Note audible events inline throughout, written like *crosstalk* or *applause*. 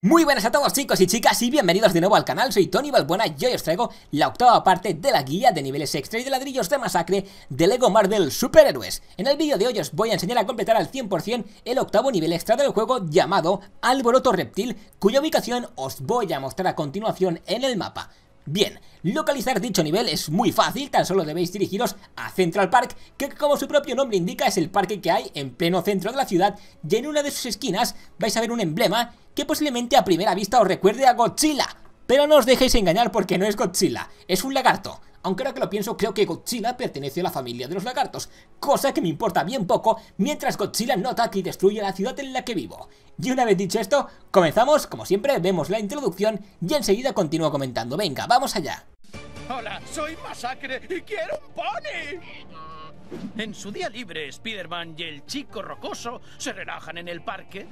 Muy buenas a todos chicos y chicas y bienvenidos de nuevo al canal, soy Tony Balbuena y hoy os traigo la octava parte de la guía de niveles extra y de ladrillos de masacre de LEGO Marvel Superhéroes. En el vídeo de hoy os voy a enseñar a completar al 100% el octavo nivel extra del juego llamado Alboroto Reptil, cuya ubicación os voy a mostrar a continuación en el mapa. Bien, localizar dicho nivel es muy fácil, tan solo debéis dirigiros a Central Park, que como su propio nombre indica es el parque que hay en pleno centro de la ciudad y en una de sus esquinas vais a ver un emblema que posiblemente a primera vista os recuerde a Godzilla, pero no os dejéis engañar porque no es Godzilla, es un lagarto. Aunque ahora que lo pienso, creo que Godzilla pertenece a la familia de los lagartos, cosa que me importa bien poco mientras Godzilla no ataque y destruye la ciudad en la que vivo. Y una vez dicho esto, comenzamos, como siempre, vemos la introducción y enseguida continúo comentando. Venga, vamos allá. Hola, soy Masacre y quiero un pony. En su día libre, Spider-Man y el chico rocoso se relajan en el parque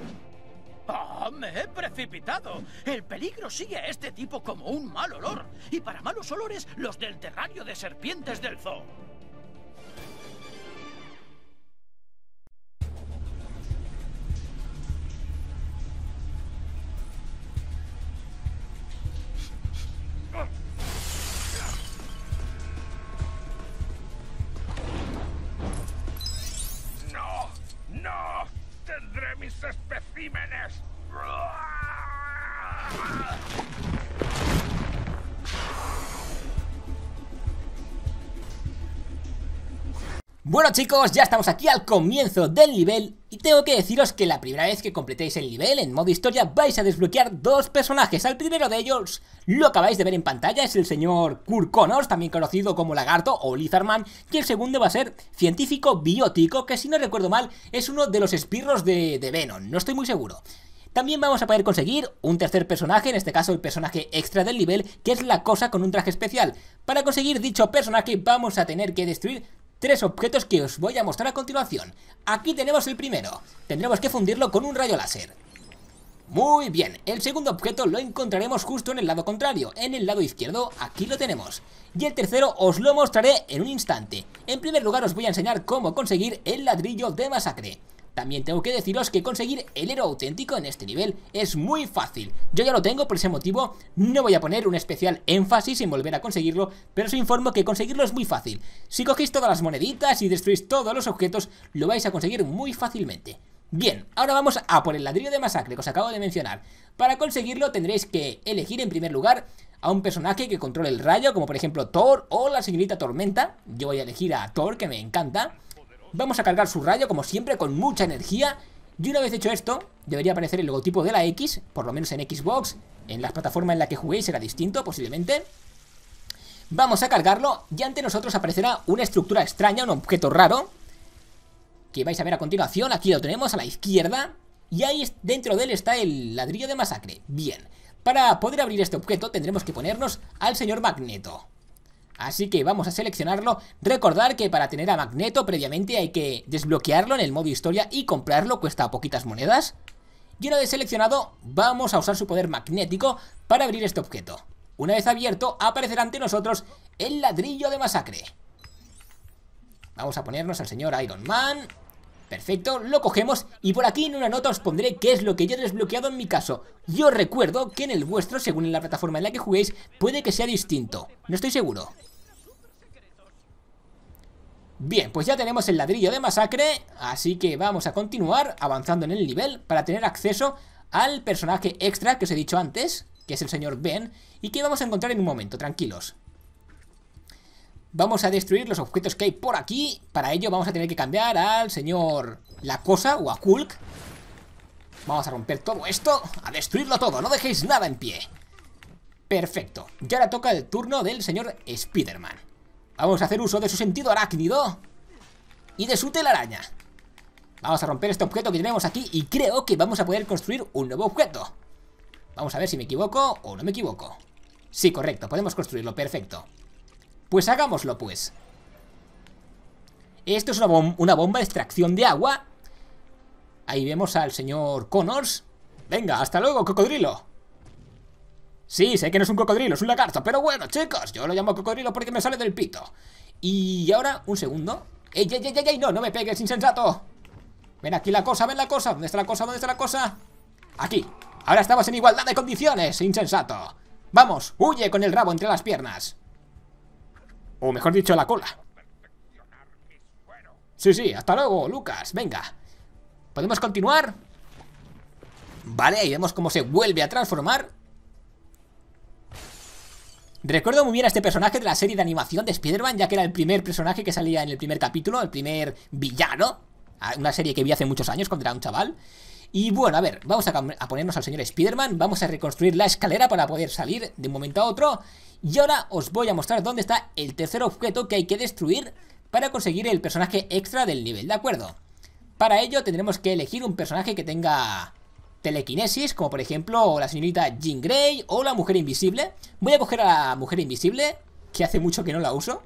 me he precipitado! El peligro sigue a este tipo como un mal olor. Y para malos olores, los del terrario de serpientes del zoo. minutes. Bueno chicos, ya estamos aquí al comienzo del nivel y tengo que deciros que la primera vez que completéis el nivel en modo historia vais a desbloquear dos personajes. Al primero de ellos, lo acabáis de ver en pantalla, es el señor Kurkonos, también conocido como Lagarto o Lizardman, y el segundo va a ser Científico Biótico, que si no recuerdo mal es uno de los espirros de, de Venom, no estoy muy seguro. También vamos a poder conseguir un tercer personaje, en este caso el personaje extra del nivel, que es la cosa con un traje especial. Para conseguir dicho personaje vamos a tener que destruir tres objetos que os voy a mostrar a continuación. Aquí tenemos el primero. Tendremos que fundirlo con un rayo láser. Muy bien, el segundo objeto lo encontraremos justo en el lado contrario, en el lado izquierdo, aquí lo tenemos. Y el tercero os lo mostraré en un instante. En primer lugar os voy a enseñar cómo conseguir el ladrillo de masacre. También tengo que deciros que conseguir el héroe auténtico en este nivel es muy fácil. Yo ya lo tengo, por ese motivo no voy a poner un especial énfasis en volver a conseguirlo, pero os informo que conseguirlo es muy fácil. Si cogéis todas las moneditas y destruís todos los objetos, lo vais a conseguir muy fácilmente. Bien, ahora vamos a por el ladrillo de masacre que os acabo de mencionar. Para conseguirlo tendréis que elegir en primer lugar a un personaje que controle el rayo, como por ejemplo Thor o la señorita Tormenta. Yo voy a elegir a Thor, que me encanta. Vamos a cargar su rayo, como siempre, con mucha energía. Y una vez hecho esto, debería aparecer el logotipo de la X, por lo menos en Xbox. En la plataforma en la que juguéis será distinto, posiblemente. Vamos a cargarlo y ante nosotros aparecerá una estructura extraña, un objeto raro. Que vais a ver a continuación, aquí lo tenemos a la izquierda. Y ahí dentro de él está el ladrillo de masacre. Bien, para poder abrir este objeto tendremos que ponernos al señor Magneto. Así que vamos a seleccionarlo. Recordar que para tener a Magneto previamente hay que desbloquearlo en el modo historia y comprarlo, cuesta poquitas monedas. Y una vez seleccionado, vamos a usar su poder magnético para abrir este objeto. Una vez abierto, aparecerá ante nosotros el ladrillo de masacre. Vamos a ponernos al señor Iron Man. Perfecto, lo cogemos y por aquí en una nota os pondré qué es lo que yo he desbloqueado en mi caso. Yo recuerdo que en el vuestro, según en la plataforma en la que juguéis, puede que sea distinto. No estoy seguro. Bien, pues ya tenemos el ladrillo de masacre, así que vamos a continuar avanzando en el nivel para tener acceso al personaje extra que os he dicho antes, que es el señor Ben, y que vamos a encontrar en un momento, tranquilos. Vamos a destruir los objetos que hay por aquí. Para ello vamos a tener que cambiar al señor La Cosa o a Kulk. Vamos a romper todo esto, a destruirlo todo, no dejéis nada en pie. Perfecto. Y ahora toca el turno del señor Spider-Man. Vamos a hacer uso de su sentido arácnido y de su telaraña. Vamos a romper este objeto que tenemos aquí y creo que vamos a poder construir un nuevo objeto. Vamos a ver si me equivoco o no me equivoco. Sí, correcto, podemos construirlo, perfecto. Pues hagámoslo, pues. Esto es una, bomba de extracción de agua. Ahí vemos al señor Connors. Venga, hasta luego, cocodrilo. Sí, sé que no es un cocodrilo, es un lagarto, pero bueno, chicos, yo lo llamo cocodrilo porque me sale del pito. Y ahora, un segundo. ¡Ey, ey, ey, ey! ey no no me pegues, insensato! Ven aquí la cosa, ven la cosa. ¿Dónde está la cosa? ¿Dónde está la cosa? Aquí. Ahora estamos en igualdad de condiciones, insensato. Vamos, huye con el rabo entre las piernas. O mejor dicho, la cola. Sí, sí, hasta luego, Lucas, venga. ¿Podemos continuar? Vale, ahí vemos cómo se vuelve a transformar. Recuerdo muy bien a este personaje de la serie de animación de Spider-Man, ya que era el primer personaje que salía en el primer capítulo, el primer villano. Ah, una serie que vi hace muchos años cuando era un chaval. Y bueno, a ver, vamos a, ponernos al señor Spider-Man, vamos a reconstruir la escalera para poder salir de un momento a otro. Y ahora os voy a mostrar dónde está el tercer objeto que hay que destruir para conseguir el personaje extra del nivel, ¿de acuerdo? Para ello tendremos que elegir un personaje que tenga telequinesis, como por ejemplo la señorita Jean Grey o la mujer invisible. Voy a coger a la mujer invisible, que hace mucho que no la uso.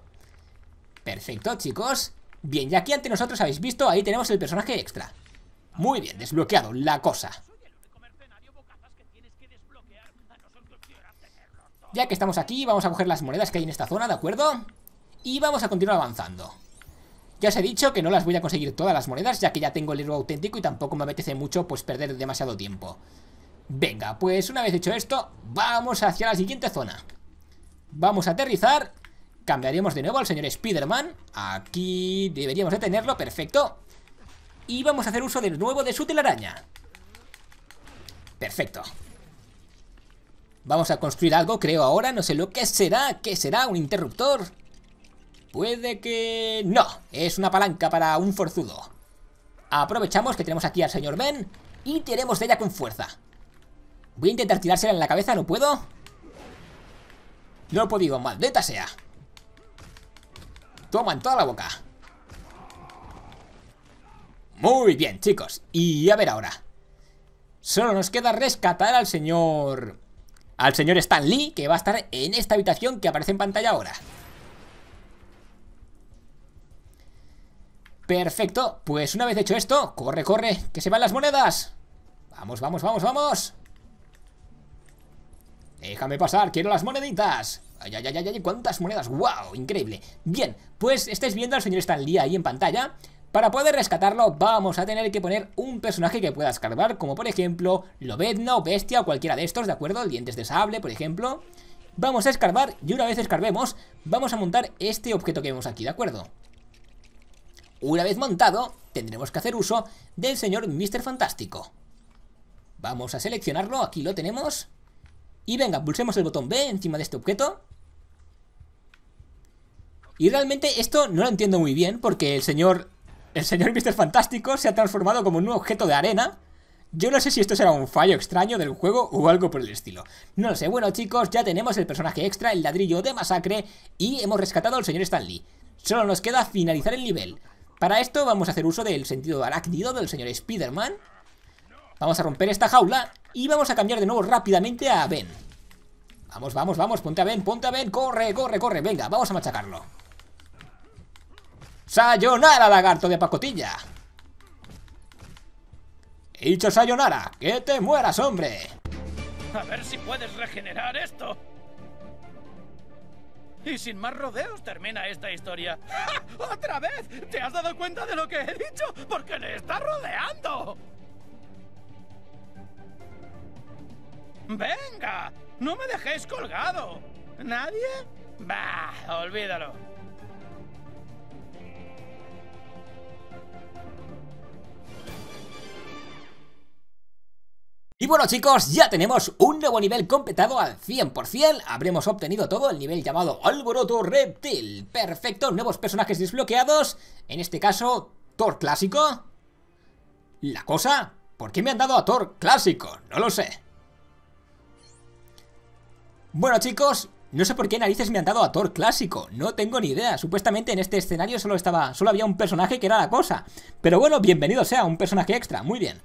Perfecto, chicos. Bien, ya aquí ante nosotros habéis visto, ahí tenemos el personaje extra. Muy bien, desbloqueado la cosa. Ya que estamos aquí, vamos a coger las monedas que hay en esta zona, ¿de acuerdo? Y vamos a continuar avanzando. Ya os he dicho que no las voy a conseguir todas las monedas, ya que ya tengo el héroe auténtico y tampoco me apetece mucho pues perder demasiado tiempo. Venga, pues una vez hecho esto, vamos hacia la siguiente zona. Vamos a aterrizar, cambiaremos de nuevo al señor Spider-Man. Aquí deberíamos de tenerlo, perfecto. Y vamos a hacer uso de nuevo de su telaraña Perfecto Vamos a construir algo, creo ahora No sé lo que será, ¿qué será? ¿Un interruptor? Puede que... No, es una palanca para un forzudo Aprovechamos que tenemos aquí al señor Ben Y tiremos de ella con fuerza Voy a intentar tirársela en la cabeza, ¿no puedo? No he podido, maldita sea en toda la boca muy bien, chicos. Y a ver ahora. Solo nos queda rescatar al señor... Al señor Stan Lee, que va a estar en esta habitación que aparece en pantalla ahora. Perfecto, pues una vez hecho esto, corre, corre, que se van las monedas. Vamos, vamos, vamos, vamos. Déjame pasar, quiero las moneditas. Ay, ay, ay, ay, cuántas monedas, wow, increíble. Bien, pues estáis viendo al señor Stan Lee ahí en pantalla. Para poder rescatarlo vamos a tener que poner un personaje que pueda escarbar, como por ejemplo Lobedna o Bestia o cualquiera de estos, ¿de acuerdo? Dientes de sable, por ejemplo. Vamos a escarbar y una vez escarbemos vamos a montar este objeto que vemos aquí, ¿de acuerdo? Una vez montado, tendremos que hacer uso del señor Mr. Fantástico. Vamos a seleccionarlo, aquí lo tenemos. Y venga, pulsemos el botón B encima de este objeto. Y realmente esto no lo entiendo muy bien porque el señor el señor Mister Fantástico se ha transformado como un objeto de arena. Yo no sé si esto será un fallo extraño del juego o algo por el estilo. No lo sé. Bueno, chicos, ya tenemos el personaje extra, el ladrillo de masacre, y hemos rescatado al señor Stanley. Solo nos queda finalizar el nivel. Para esto vamos a hacer uso del sentido arácnido del señor Spider-Man. Vamos a romper esta jaula y vamos a cambiar de nuevo rápidamente a Ben. Vamos, vamos, vamos, ponte a Ben, ponte a Ben, corre, corre, corre, venga, vamos a machacarlo. ¡Sayonara, lagarto de pacotilla! He dicho sayonara, que te mueras, hombre. A ver si puedes regenerar esto. Y sin más rodeos termina esta historia. *laughs* ¡Otra vez! ¿Te has dado cuenta de lo que he dicho? Porque le está rodeando. ¡Venga! ¡No me dejéis colgado! ¿Nadie? Bah, olvídalo. bueno chicos, ya tenemos un nuevo nivel completado al 100%, habremos obtenido todo el nivel llamado Alboroto Reptil. Perfecto, nuevos personajes desbloqueados, en este caso, Thor clásico. La cosa, ¿por qué me han dado a Thor clásico? No lo sé. Bueno chicos, no sé por qué narices me han dado a Thor clásico, no tengo ni idea. Supuestamente en este escenario solo estaba, solo había un personaje que era la cosa. Pero bueno, bienvenido sea, un personaje extra, muy bien.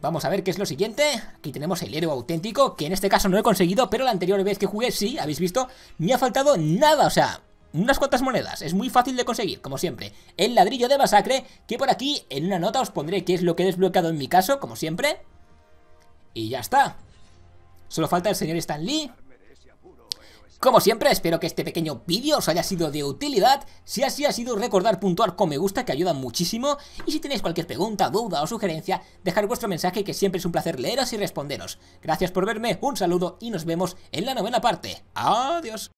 Vamos a ver qué es lo siguiente. Aquí tenemos el héroe auténtico, que en este caso no he conseguido, pero la anterior vez que jugué, sí, habéis visto, me ha faltado nada, o sea, unas cuantas monedas, es muy fácil de conseguir, como siempre. El ladrillo de masacre, que por aquí en una nota os pondré qué es lo que he desbloqueado en mi caso, como siempre. Y ya está. Solo falta el señor Stan Lee, como siempre, espero que este pequeño vídeo os haya sido de utilidad. Si así ha sido, recordar puntuar con me gusta, que ayuda muchísimo. Y si tenéis cualquier pregunta, duda o sugerencia, dejar vuestro mensaje, que siempre es un placer leeros y responderos. Gracias por verme, un saludo y nos vemos en la novena parte. Adiós.